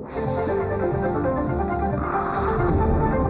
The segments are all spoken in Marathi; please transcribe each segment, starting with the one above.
Thank you.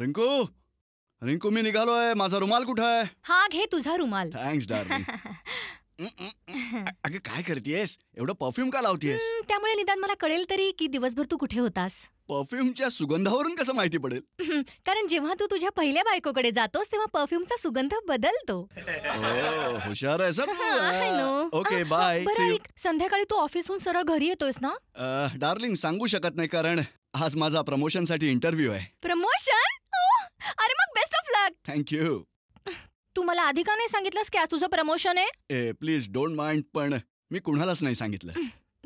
रिंकू रिंकू मी निघालोय माझा रुमाल कुठं आहे हा घे तुझा रुमाल थँक्स अगं काय करतेस एवढं परफ्यूम का लावतेस त्यामुळे निदान मला कळेल तरी की दिवसभर तू कुठे होतास परफ्यूमच्या सुगंधावरून कसं माहिती पडेल कारण जेव्हा तू तुझ्या पहिल्या बायकोकडे जातोस तेव्हा परफ्यूमचा सुगंध बदलतो हो, हुशार आहे ओके बाय संध्याकाळी तू ऑफिसहून सरळ घरी येतोयस ना डार्लिंग सांगू शकत नाही कारण आज माझा प्रमोशनसाठी इंटरव्ह्यू आहे प्रमोशन अरे मग बेस्ट ऑफ लक थँक्यू तू मला आधी का नाही सांगितलंस की आज तुझं प्रमोशन आहे ए प्लीज डोंट माइंड पण मी कुणालाच नाही सांगितलं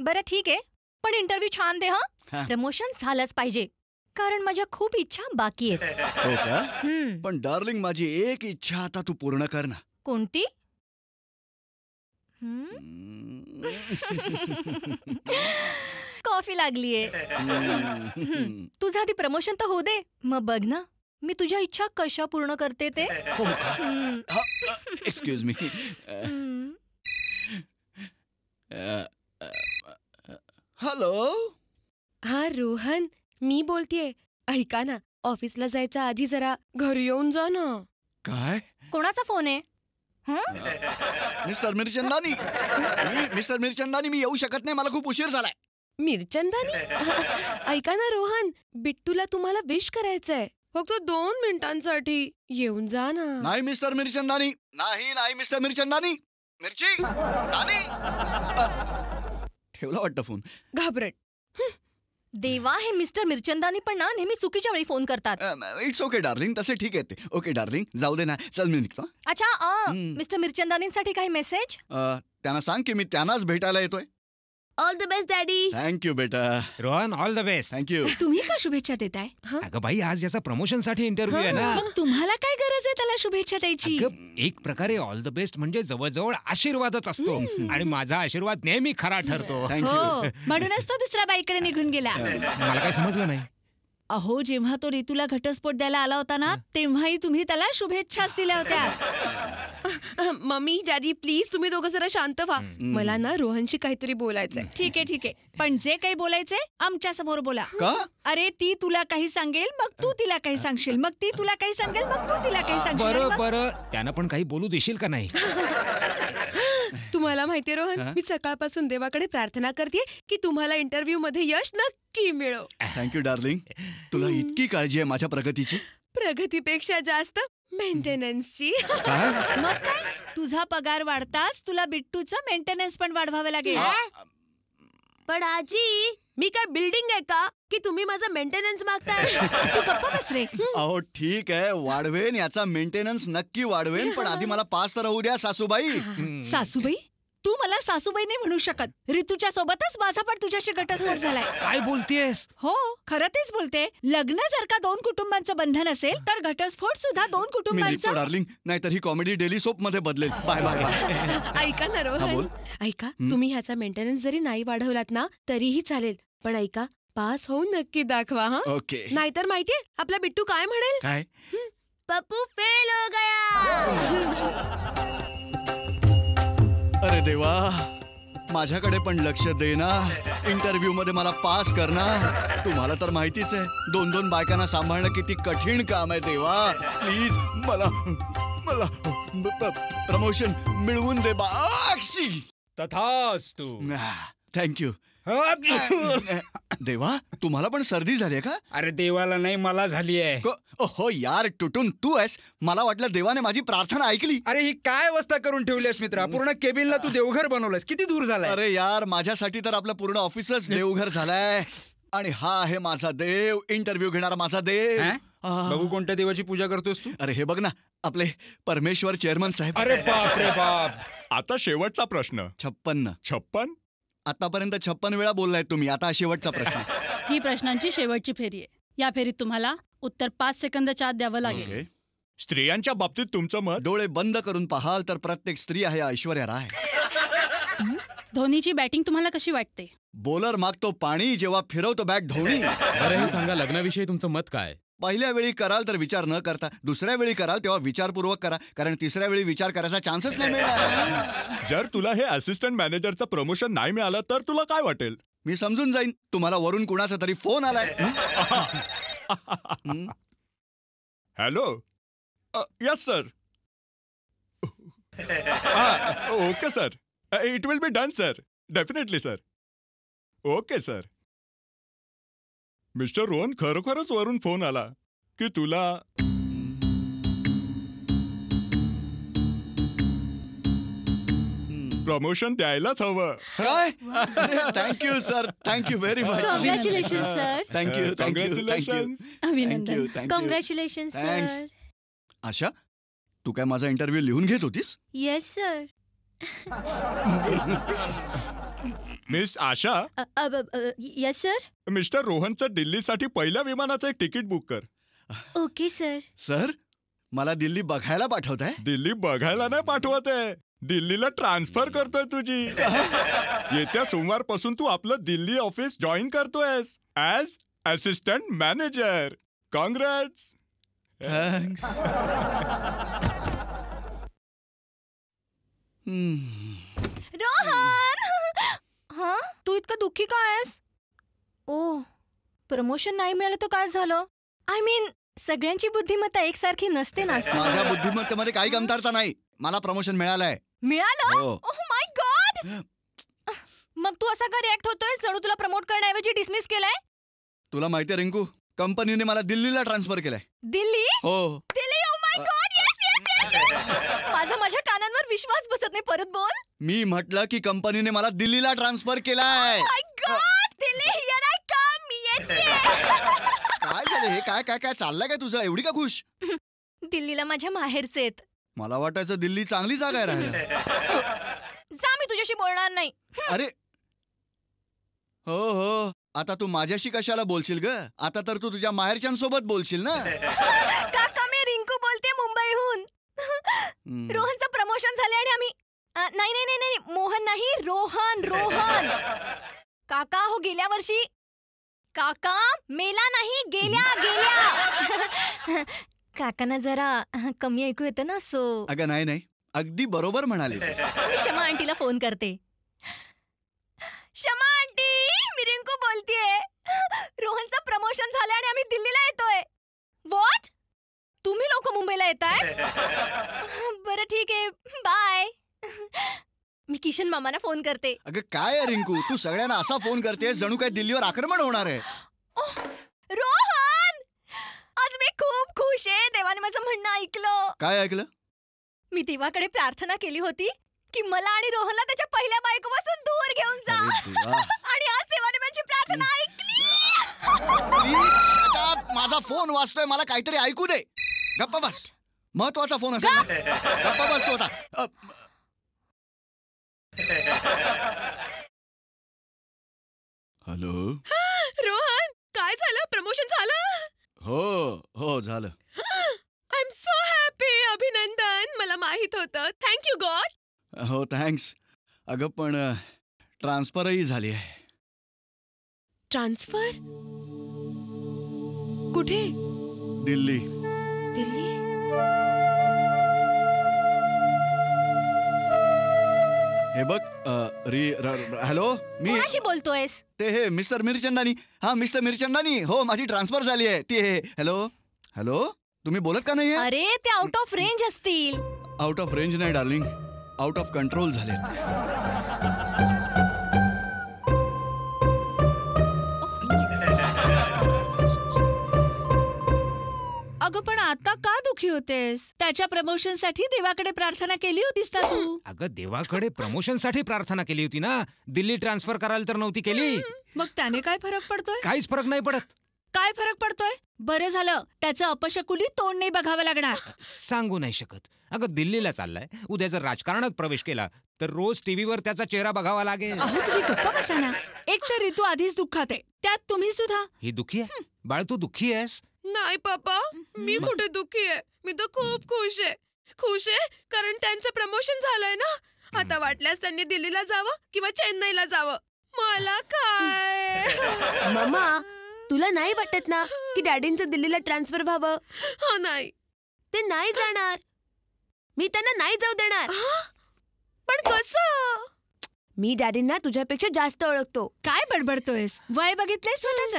बरं ठीक आहे पण इंटरव्ह्यू छान दे हा प्रमोशन झालंच पाहिजे कारण माझ्या खूप इच्छा बाकी आहेत हो पण डार्लिंग माझी एक इच्छा आता तू पूर्ण कर ना कोणती कॉफी लागलीये तुझं आधी प्रमोशन तर होऊ दे मग बघ ना मी तुझ्या इच्छा कशा पूर्ण करते ते एक्सक्यूज मी हॅलो हा रोहन मी बोलतेय ऐका ना ऑफिसला जायच्या आधी जरा घरी येऊन जा ना काय कोणाचा फोन आहे मिस्टर मिरचंदानी मी मिस्टर मिरचंदानी मी येऊ शकत नाही मला खूप उशीर झालाय मिरचंदानी ऐका ना रोहन बिट्टूला तुम्हाला विश करायचंय फक्त दोन मिनिटांसाठी येऊन जा ना नाही मिस्टर मिरचंदानी नाही नाही मिस्टर मिरचंदानी मिरची ठेवला वाटतं फोन घाबरट देवा हे मिस्टर मिरचंदानी पण ना नेहमी चुकीच्या वेळी फोन करतात इट्स ओके डार्लिंग तसे ठीक आहे ते ओके डार्लिंग जाऊ दे ना चल मी निघतो अच्छा मिस्टर मिरचंदानींसाठी काही मेसेज त्यांना सांग की मी त्यांनाच भेटायला येतोय all the best daddy thank you बेटा Rohan all the best thank you तुम्ही का शुभेच्छा देताय अगं बाई आज याचा प्रमोशन साठी इंटरव्ह्यू आहे ना तुम्हाला काय गरज आहे त्याला शुभेच्छा द्यायची एक प्रकारे ऑल द बेस्ट म्हणजे जवळजवळ आशीर्वादच असतो आणि माझा आशीर्वाद नेहमी खरा ठरतो हो, म्हणूनच तो दुसऱ्या बाईकडे निघून गेला मला काय समजलं नाही अहो जेव्हा तो रितूला घटस्फोट द्यायला आला होता ना तेव्हाही तुम्ही त्याला शुभेच्छाच दिल्या होत्या मम्मी डॅडी प्लीज तुम्ही दोघं जरा शांत व्हा मला ना रोहनशी काहीतरी बोलायचंय ठीक आहे ठीक आहे पण जे काही बोलायचंय आमच्या समोर बोला का अरे ती तुला काही सांगेल मग तू तिला काही सांगशील मग ती तुला काही सांगेल मग तू तिला काही सांगशील बरं बरं त्यानं पण काही बोलू देशील का नाही तुम्हाला माहितीये रोहन मी सकाळपासून देवाकडे प्रार्थना करते की तुम्हाला इंटरव्ह्यू मध्ये यश नक्की मिळो थँक्यू डार्लिंग तुला इतकी काळजी आहे माझ्या प्रगतीची प्रगतीपेक्षा जास्त मेंटेनन्सची मग काय तुझा पगार वाढताच तुला बिट्टूचा मेंटेनन्स पण वाढवावं लागेल पण आजी मी काय बिल्डिंग आहे का की तुम्ही माझा मेंटेनन्स मागताय तू गप्प बस रे अहो ठीक आहे वाढवेन याचा मेंटेनन्स नक्की वाढवेन पण आधी मला पास तर होऊ द्या सासूबाई सासूबाई तू मला सासूबाई नाही म्हणू शकत ऋतूच्या सोबतच माझा पण तुझ्याशी घटस्फोट झालाय काय बोलतेस हो खर तेच बोलते लग्न जर का दोन कुटुंबांचं बंधन असेल तर घटस्फोट सुद्धा दोन कुटुंबांचं डार्लिंग नाहीतर ही कॉमेडी डेली सोप मध्ये बदलेल बाय बाय ऐका ना रोहन ऐका तुम्ही ह्याचा मेंटेनन्स जरी नाही वाढवलात ना तरीही चालेल पण ऐका पास होऊन नक्की दाखवा हा ओके नाहीतर माहितीये आपला बिट्टू काय म्हणेल काय पप्पू फेल हो गया देवा माझ्याकडे पण लक्ष दे ना इंटरव्ह्यू मध्ये पास करना तुम्हारा तुम्हाला तर माहितीच दोन दोन बायकांना सांभाळणं किती कठीण काम है देवा प्लीज मला मला प्रमोशन मिळवून दे बाक्षी तथास्तु थँक्यू देवा तुम्हाला पण सर्दी झाली का अरे देवाला नाही मला झाली आहे हो यार तुटून तू आहेस मला वाटलं देवाने माझी प्रार्थना ऐकली अरे ही काय अवस्था करून ठेवलीस मित्रा पूर्ण केबिनला तू देवघर बनवलंयस किती दूर झालं अरे यार माझ्यासाठी तर आपलं पूर्ण ऑफिसच देवघर झालाय आणि हा आहे माझा देव इंटरव्ह्यू घेणारा माझा देव बघू कोणत्या देवाची पूजा करतोस तू अरे हे बघ ना आपले परमेश्वर चेअरमन साहेब अरे बाप रे बाप आता शेवटचा प्रश्न छप्पन छप्पन आतापर्यंत छप्पन वेळा बोललाय तुम्ही आता शेवटचा प्रश्न ही प्रश्नांची शेवटची फेरी आहे या फेरीत तुम्हाला उत्तर पाच सेकंदाच्या आत द्यावं लागेल स्त्रियांच्या बाबतीत तुमचं मत डोळे बंद करून पाहाल तर प्रत्येक स्त्री आहे ऐश्वर्या राय धोनीची बॅटिंग तुम्हाला कशी वाटते बॉलर मागतो पाणी जेव्हा फिरवतो बॅट धोनी अरे हे सांगा लग्नाविषयी तुमचं मत काय पहिल्या वेळी कराल तर विचार न करता दुसऱ्या वेळी कराल तेव्हा विचारपूर्वक करा कारण तिसऱ्या वेळी विचार करायचा चान्सच नाही मिळणार जर तुला हे असिस्टंट मॅनेजरचं प्रमोशन नाही मिळालं तर तुला काय वाटेल मी समजून जाईन तुम्हाला वरून कुणाचा तरी फोन आलाय hello yes sir okay sir it will be done sir definitely sir okay sir mister Rohan खरोखरच वरून फोन आला की तुला प्रमोशन द्यायलाच हवं काय thank you sir thank you very much congratulation sir thank you congratulation अभिनंदन कॉंग्रॅच्युलेशन सर आशा तू काय माझा इंटरव्ह्यू लिहून घेत होतीस yes sir miss Asha yes sir mister रोहनचं दिल्लीसाठी पहिल्या विमानाचं एक तिकीट बुक कर ओके सर सर मला दिल्ली बघायला पाठवत आहे दिल्ली बघायला नाही पाठवत आहे दिल्लीला ट्रान्सफर करतोय तुझी येत्या सोमवारपासून तू आपलं दिल्ली ऑफिस जॉईन करतोय as assistant manager congrat thanks Rohan हा तू इतकं दुःखी का आहेस ओ प्रमोशन नाही मिळालं तर काय झालं आय I मीन mean, सगळ्यांची बुद्धिमत्ता एकसारखी नसते ना माझ्या बुद्धिमत्तेमध्ये काही कमतरता नाही मला प्रमोशन मिळालंय मिळालं माय हो. गॉड oh मग तू असा का रिॲक्ट होतोय जणू तुला प्रमोट करण्याऐवजी डिसमिस केलाय तुला माहितीये रिंकू कंपनीने मला दिल्लीला ट्रान्सफर केलाय दिल्ली हो दिल्ली माझा माझ्या कानांवर विश्वास बसत नाही परत बोल मी म्हटलं की कंपनीने मला दिल्लीला ट्रान्सफर केलाय oh काय झालं हे काय काय काय चाललंय काय तुझं एवढी का खुश दिल्लीला माझ्या माहेरचे आहेत मला वाटायचं दिल्ली चांगली जागा आहे जा मी तुझ्याशी बोलणार नाही अरे हो हो आता तू माझ्याशी कशाला बोलशील ग आता तर तू तुझ्या माहेरच्यांसोबत बोलशील ना रोहनचं प्रमोशन झाले आणि आम्ही नाही नाही नाही मोहन नाही रोहन रोहन काका हो गेल्या वर्षी काका मेला नाही गेल्या गेल्या काकांना जरा कमी ऐकू येतं ना सो अगं नाही नाही अगदी बरोबर म्हणाले मी शमा आंटीला फोन करते शमा आंटी मी रिंकू बोलतीये रोहनचं प्रमोशन झालं आणि आम्ही दिल्लीला येतोय व्हॉट तुम्ही लोक मुंबईला येत आहे ठीक आहे बाय मी किशन मामाना फोन करते अगं काय रिंकू तू सगळ्यांना असा फोन करते जणू काय दिल्लीवर आक्रमण होणार आहे रोहन आज मी खूप खुश आहे देवाने माझं म्हणणं ऐकलं काय ऐकलं मी देवाकडे प्रार्थना केली होती की मला आणि रोहनला त्याच्या पहिल्या बायकोपासून दूर घेऊन जा आणि आज देवाने माझी प्रार्थना ऐकली माझा फोन वाचतोय मला काहीतरी ऐकू दे गप्पा बस महत्वाचा फोन असेल गप्पा बस तो हॅलो रोहन काय झालं प्रमोशन झालं हो हो झालं आय एम सो हॅपी अभिनंदन मला माहित होतं यू गॉड हो थँक्स अग पण ट्रान्सफरही झाली आहे ट्रान्सफर कुठे दिल्ली दिल्ली हे बघ हॅलो मी अशी बोलतोयस ते हे मिस्टर मिरचंदानी हा मिस्टर मिरचंदानी हो माझी ट्रान्सफर झाली आहे ती हे हॅलो हॅलो तुम्ही बोलत का नाही अरे ते आउट ऑफ रेंज असतील आउट ऑफ रेंज नाही डार्लिंग आउट ऑफ कंट्रोल झाले अगं पण आता का दुखी होतेस त्याच्या प्रमोशन साठी देवाकडे प्रार्थना केली होतीस ना तू अगं देवाकडे प्रमोशन साठी प्रार्थना केली होती ना दिल्ली ट्रान्सफर करायला तर नव्हती केली मग त्याने काय फरक पडतोय काहीच फरक नाही पडत काय फरक पडतोय बरं झालं त्याचं अपशकुली तोंड नाही बघावं लागणार सांगू नाही शकत अगं दिल्लीला चाललाय उद्या जर राजकारणात प्रवेश केला तर रोज टीव्हीवर त्याचा चेहरा बघावा लागेल एक तर ऋतू आधीच दुःखात आहे त्यात तुम्ही सुद्धा ही दुखी आहे बाळ तू दुःखी आहेस नाही पापा मी कुठे दुखी आहे मी तर खूप खुश आहे खुश आहे कारण त्यांचं प्रमोशन झालंय ना आता वाटल्यास त्यांनी दिल्लीला जावं किंवा चेन्नईला जावं मला काय मामा तुला नाही वाटत ना की डॅडींचं दिल्लीला ट्रान्सफर व्हावं हा नाही ते नाही जाणार मी त्यांना नाही जाऊ देणार पण कस मी डॅडींना तुझ्यापेक्षा जास्त ओळखतो काय बडबडतोयस वय बघितलंय स्वतःच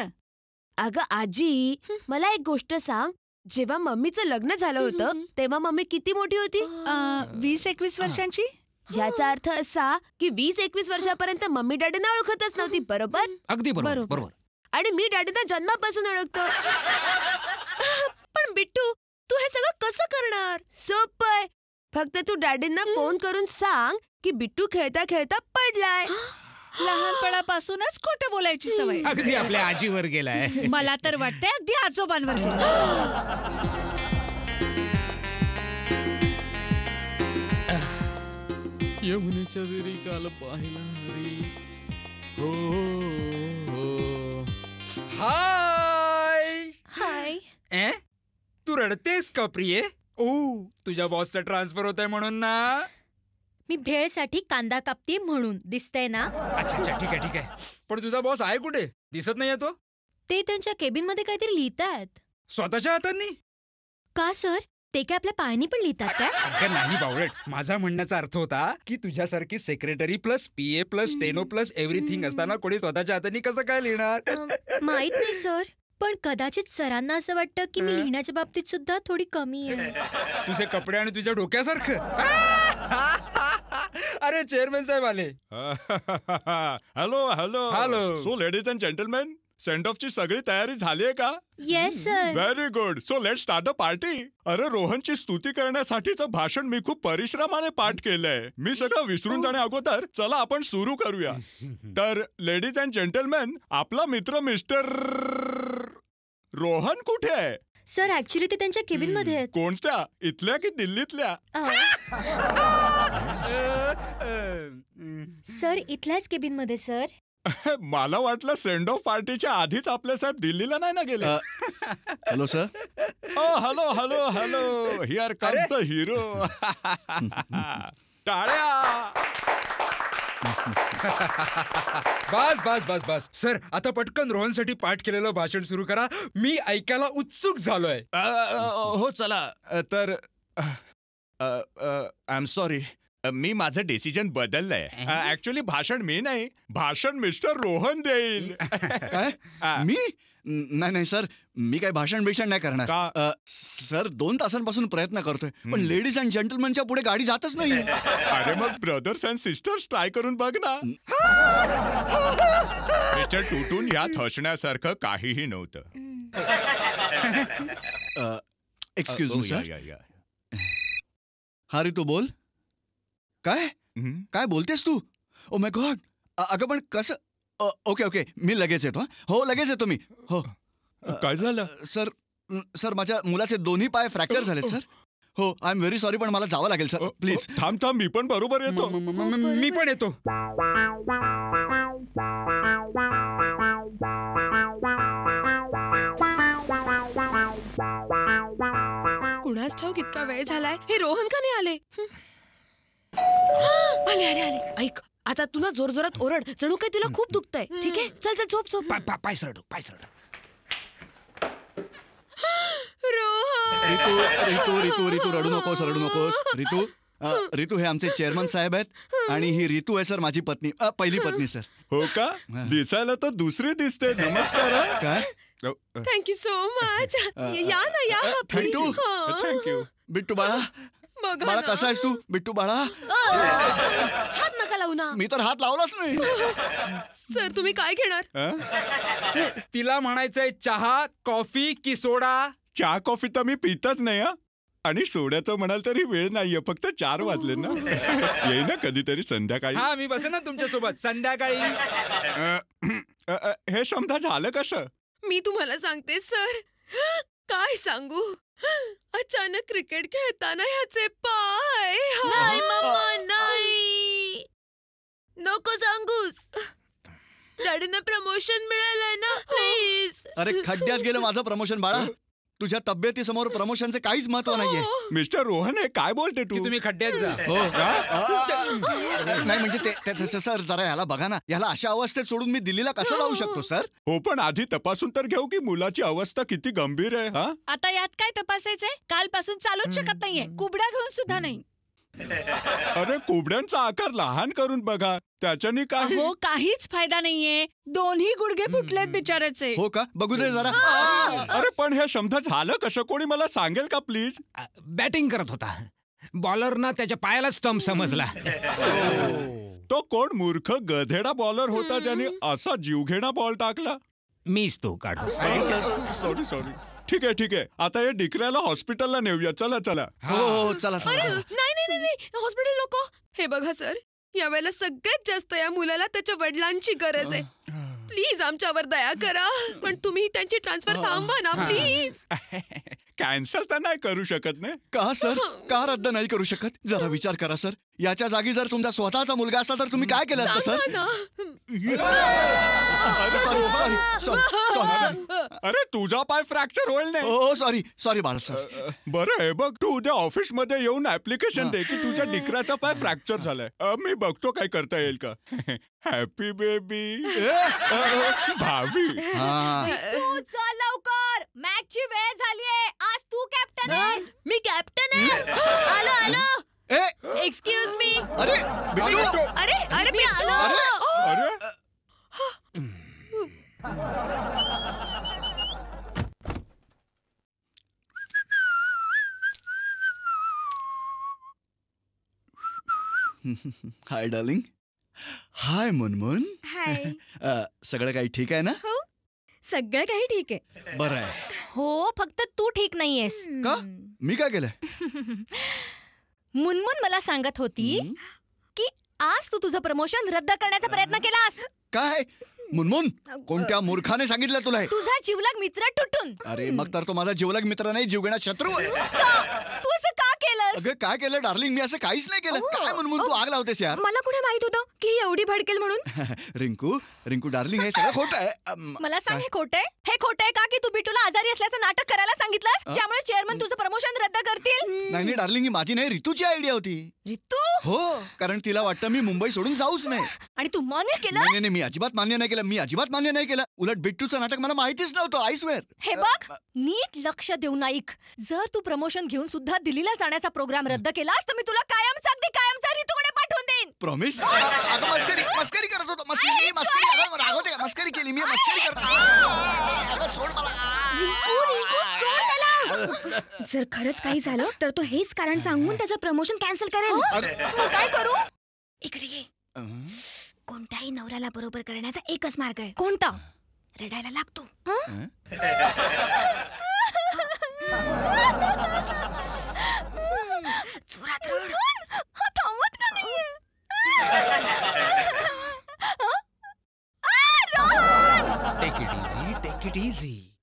अगं आजी मला एक गोष्ट सांग जेव्हा मम्मीचं लग्न झालं होतं तेव्हा मम्मी किती मोठी होती वीस एकवीस वर्षांची याचा हो. अर्थ असा की वीस एकवीस वर्षापर्यंत मम्मी डॅडीना ओळखतच नव्हती बरोबर अगदी बरोबर आणि मी डॅडीना जन्मापासून ओळखतो पण बिट्टू तू हे सगळं कसं करणार सोपय फक्त तू डॅडींना फोन करून सांग की बिट्टू खेळता खेळता पडलाय लहानपणापासूनच खोटं बोलायची सवय अगदी आपल्या आजीवर गेलाय मला तर वाटतंय अगदी आजोबांवर गेला यमुनेच्या विरी काल पाहिला हो, हो, हो हाय हाय तू रडतेस का प्रिये ओ तुझ्या बॉसचा ट्रान्सफर होत आहे म्हणून ना मी साठी कांदा कापते म्हणून दिसतंय ना अच्छा अच्छा ठीक आहे ठीक आहे पण तुझा बॉस आहे कुठे दिसत नाहीये तो ते त्यांच्या केबिन मध्ये काहीतरी लिहितायत स्वतःच्या हातांनी का सर ते काय आपल्या पायानी पण लिहितात काय नाही बावळट माझा म्हणण्याचा अर्थ होता की तुझ्यासारखी सेक्रेटरी प्लस ए प्लस टेनो प्लस एव्हरीथिंग असताना कोणी स्वतःच्या हातांनी कसं काय लिहिणार माहित नाही सर पण कदाचित सरांना असं वाटतं की मी लिहिण्याच्या बाबतीत सुद्धा थोडी कमी आहे तुझे कपडे आणि तुझ्या डोक्यासारखं अरे चेअरमॅन साहेब आले hello hello hello so ladies and gentleman send off ची सगळी तयारी झाली आहे का yes very good so let start a party अरे रोहनची स्तुती करण्यासाठीचं भाषण मी खूप परिश्रमाने पाठ केलंय मी सगळं विसरून जाणे अगोदर चला आपण सुरू करूया तर लेडीज अँड जेंटलमॅन आपला मित्र मिस्टर रोहन कुठे आहे सर ऍक्च्युली ते त्यांच्या केबिन मध्ये आहेत कोणत्या इथल्या की दिल्लीतल्या सर इथल्याच केबिन मध्ये सर मला वाटलं सेंडो पार्टीच्या आधीच आपले साहेब दिल्लीला नाही ना गेले hello sir O hello hello hello here comes the hero टाळ्या बस बस बस बस सर आता पटकन रोहन रोहनसाठी पाठ केलेलं भाषण सुरू करा मी ऐकायला उत्सुक झालोय हो चला तर आय एम सॉरी मी माझं डिसिजन बदललंय ऍक्च्युली भाषण मी नाही भाषण मिस्टर रोहन देईल मी नाही नाही सर मी काही भाषण बिषण नाही करणार का सर दोन तासांपासून प्रयत्न करतोय पण लेडीज अँड जेंटलमनच्या पुढे गाडी जातच नाही अरे मग ब्रदर्स अँड सिस्टर्स ट्राय करून बघ ना मिस्टर टुटून यात हसण्यासारखं काहीही नव्हतं एक्सक्यूज मी सर हा रे तू बोल काय काय बोलतेस तू ओ माय गॉड अगं पण कसं ओके ओके मी लगेच येतो हो लगेच येतो मी हो काय झालं सर सर माझ्या मुलाचे दोन्ही पाय फ्रॅक्चर झालेत सर हो आय एम व्हेरी सॉरी पण मला जावं लागेल सर प्लीज थांब थांब मी पण बरोबर येतो हो, मी पण येतो कुणाच ठेव इतका वेळ झालाय हे रोहन का नाही आले आले आले आले ऐक आता तू ना जोरजोरात ओरड जणू काय तुला खूप दुखतंय ठीक आहे चल चल झोप झोप पाय सरड पाय सरड रितू रितू रितू रितू रडू नकोस रडू नकोस रितू रितू हे आमचे चेअरमन साहेब आहेत आणि ही रितू आहे सर माझी पत्नी पहिली पत्नी सर हो का दिसायला तर दुसरी दिसते नमस्कार काय थँक्यू सो मच या ना या हा, थँक्यू बिट्टू बाळा कसा आहेस तू बिट्टू बाळा हात नका लावू ना मी तर हात लावलाच नाही सर तुम्ही काय घेणार तिला म्हणायचंय चहा कॉफी कि सोडा चहा कॉफी तर मी पितच नाही आणि सोड्याचं म्हणाल तरी वेळ नाहीये फक्त चार वाजले ना येई ना कधीतरी संध्याकाळी हा मी बसे ना तुमच्या सोबत संध्याकाळी हे समजा झालं कसं मी तुम्हाला सांगते सर काय सांगू अचानक क्रिकेट खेळताना ह्याचे पाय नाही मम्मा नाही नको सांगूस डॅडीने प्रमोशन मिळालंय ना प्लीज हो. अरे खड्ड्यात गेलं माझं प्रमोशन बाळा तुझ्या तब्येतीसमोर प्रमोशनचे काहीच महत्व नाहीये मिस्टर रोहन हे काय बोलते तू तुम्ही खड्ड्यात जा हो नाही म्हणजे ते- सर जरा याला बघा ना याला अशा अवस्थेत सोडून मी दिल्लीला कसं जाऊ शकतो सर हो पण आधी तपासून तर घेऊ की मुलाची अवस्था किती गंभीर आहे हा आता यात काय तपासायचंय कालपासून चालूच शकत नाहीये कुबडा घेऊन सुद्धा नाही अरे कुबड्यांचा आकार लहान करून बघा त्याच्याने काय हो काहीच फायदा नाहीये दोन्ही गुडघे फुटलेत बिचाराचे हो का बघू दे जरा अरे पण हे शब्द झालं कसं कोणी मला सांगेल का प्लीज बॅटिंग करत होता बॉलर ना त्याच्या पायाला स्टम्प समजला तो कोण मूर्ख गधेडा बॉलर होता ज्याने असा जीवघेणा बॉल टाकला मीच तो काढू सॉरी सॉरी ठीक आहे ठीक आहे आता या डिकऱ्याला हॉस्पिटलला नेऊया चला चला हो, हो, हो चला नाही नाही नाही, हॉस्पिटल नको हे बघा सर यावेळेला सगळ्यात जास्त या मुलाला त्याच्या वडिलांची गरज आहे प्लीज आमच्यावर दया करा पण तुम्ही त्यांची ट्रान्सफर हो. थांबवा ना प्लीज कॅन्सल तर नाही करू शकत नाही का सर का रद्द नाही करू शकत जरा विचार करा सर याच्या जागी जर तुमचा स्वतःचा मुलगा असता तर तुम्ही काय केलं असतं सर अरे तुझा पाय फ्रॅक्चर होईल नाही सॉरी सॉरी बाळा सर बरं आहे बघ तू उद्या ऑफिस मध्ये येऊन ऍप्लिकेशन दे की तुझ्या डिकराचा पाय फ्रॅक्चर झालाय मी बघतो काय करता येईल का हॅपी बेबी भाभी मॅचची वेळ झालीये आज तू कॅप्टन आहेस मी कॅप्टन आहे आलो आलो एक्सक्यूज मी अरे अरे अरे मी आलो हाय डार्लिंग हाय मुनमुन हाय सगळं काही ठीक आहे ना सगळं काही ठीक आहे बरं आहे हो फक्त तू ठीक नाहीयेस का मी काय केलं मुनमुन मला सांगत होती की आज तू तुझं प्रमोशन रद्द करण्याचा प्रयत्न केलास काय मुनमुन कोणत्या मूर्खाने सांगितलं तुला तुझा जीवलग मित्र तुटून अरे मग तर तो माझा जीवलग मित्र नाही जीवगणा शत्रू अगं काय केलं डार्लिंग मी असं काहीच नाही केलं काय म्हणून तू आग लावतेस यार मला कुठे माहित होतं की एवढी भडकेल म्हणून रिंकू रिंकू डार्लिंग हे सगळं खोट आहे मला सांग हे खोटं आहे? हे खोटं आहे का की तू बिटूला आजारी असल्याचं नाटक करायला सांगितलंस त्यामुळे ज्यामुळे चेअरमन तुझं प्रमोशन रद्द करतील नाही डार्लिंग ही माझी नाही रितूची आयडिया होती रितू हो कारण तिला वाटतं मी मुंबई सोडून जाऊच नाही आणि तू मान्य केलं नाही, नाही मी अजिबात मान्य नाही केलं मी अजिबात मान्य नाही केलं उलट बिट्टूचं नाटक मला माहितीच नव्हतं आईस वेअर हे बघ नीट लक्ष देऊन ऐक जर तू प्रमोशन घेऊन सुद्धा दिल्लीला जाण्याचा प्रोग्राम रद्द केलास तर मी तुला कायमचा अगदी कायमचा ऋतूकडे पाठवून देईन प्रॉमिस आता मस्करी मस्करी करत होतो मस्करी मस्करी अगं रागवते का? मस्करी केली मी मस्करी करतो अगं सोड मला जर खरंच काही झालं तर तो हेच कारण सांगून त्याचं प्रमोशन कॅन्सल करेल काय करू इकडे ये अं? कोणत्याही नवऱ्याला बरोबर करण्याचा एकच मार्ग आहे कोणता रडायला लागतो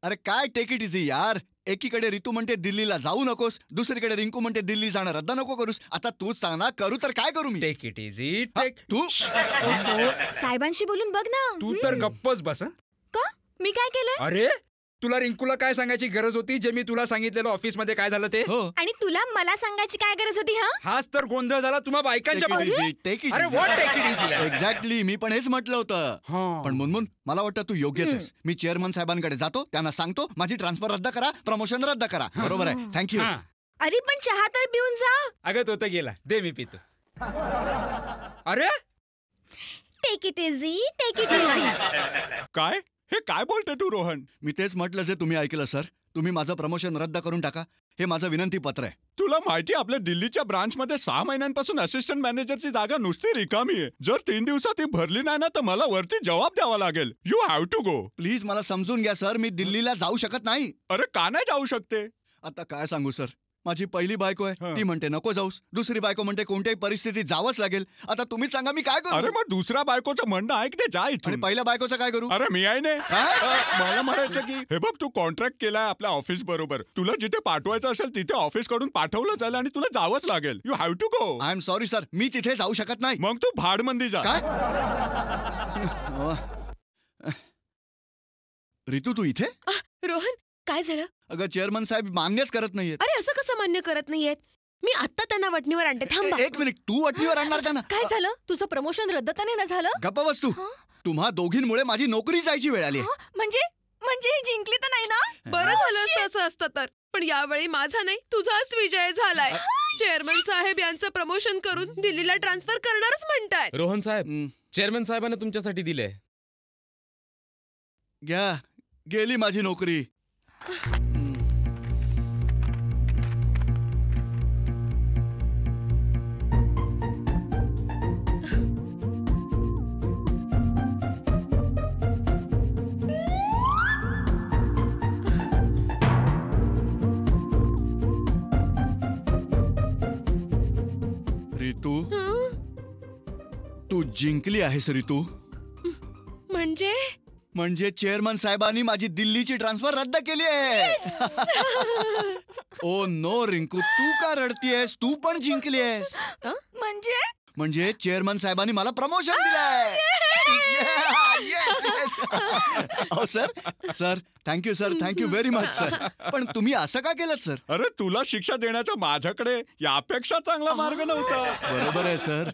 अरे काय टेक इट इझी यार एकीकडे रितू म्हणते दिल्लीला जाऊ नकोस दुसरीकडे रिंकू म्हणते दिल्ली जाणं रद्द नको करूस आता तू सांग ना करू तर काय करू मी टेक इट इझी टेक तू साहेबांशी बोलून बघ ना तू तर गप्पच बस का मी काय केलं अरे तुला रिंकूला काय सांगायची गरज होती जे मी तुला सांगितलेलं ऑफिसमध्ये काय झालं ते हो आणि तुला मला सांगायची काय गरज होती हा हाच तर गोंधळ झाला तुम्हा बायकांच्या एक्झॅक्टली मी पण हेच म्हटलं होतं पण मुनमुन मला वाटतं तू योग्यच मी चेअरमन साहेबांकडे जातो त्यांना सांगतो माझी ट्रान्सफर रद्द करा प्रमोशन रद्द करा बरोबर आहे थँक्यू अरे पण चहा तर पिऊन जा अगं तो गेला दे मी पितो अरे take it easy take it easy काय हे काय बोलते तू रोहन मी तेच म्हटलं जे तुम्ही ऐकलं सर तुम्ही माझं प्रमोशन रद्द करून टाका हे माझं विनंती पत्र आहे तुला माहिती आपल्या दिल्लीच्या ब्रांच मध्ये सहा महिन्यांपासून असिस्टंट मॅनेजरची जागा नुसती रिकामी आहे जर तीन दिवसात ती भरली नाही ना तर मला वरती जबाब द्यावा लागेल you have to go please मला समजून घ्या सर मी दिल्लीला जाऊ शकत नाही अरे का नाही जाऊ शकते आता काय सांगू सर माझी पहिली बायको आहे ती म्हणते नको जाऊस दुसरी बायको म्हणते कोणत्याही परिस्थितीत जावंच लागेल आता तुम्ही सांगा मी काय करू अरे मग दुसऱ्या बायकोचं म्हणणं ऐक ते जा पहिल्या बायकोचं काय करू अरे मी आहे मला म्हणायचं की हे बघ तू कॉन्ट्रॅक्ट केलाय आपल्या ऑफिस बरोबर तुला जिथे पाठवायचं असेल तिथे ऑफिस कडून पाठवलं जाईल आणि तुला जावंच लागेल you have to go I am sorry sir मी तिथे जाऊ शकत नाही मग तू भाड मंदी जा काय ऋतू तू इथे रोहन काय झालं अगं चेअरमन साहेब मान्यच करत नाहीये अरे असं कसं मान्य करत नाहीयेत मी आता त्यांना वटणीवर आणते थांब एक मिनिट तू वटणीवर आणणार त्यांना काय झालं तुझं प्रमोशन रद्द नाही ना झालं गप्प तुम्हा दोघींमुळे माझी नोकरी जायची वेळ आली म्हणजे म्हणजे जिंकली तर नाही ना बरं झालं oh, असतं असं असतं तर पण यावेळी माझा नाही तुझाच विजय झालाय चेअरमन साहेब यांचं प्रमोशन करून दिल्लीला ट्रान्सफर करणारच म्हणताय रोहन साहेब चेअरमन साहेबांना तुमच्यासाठी दिले घ्या गेली माझी नोकरी रितू तू जिंकली आहेस रितू म्हणजे म्हणजे चेअरमन साहेबांनी माझी दिल्लीची ट्रान्सफर रद्द केली आहे ओ नो रिंकू तू का रडतीयस तू पण जिंकली आहेस म्हणजे म्हणजे चेअरमन साहेबांनी मला प्रमोशन दिलंय ah, हो sir sir thank you sir thank you very much sir पण तुम्ही असं का केलं सर अरे तुला शिक्षा देण्याचा माझ्याकडे यापेक्षा चांगला मार्ग नव्हता बरोबर आहे सर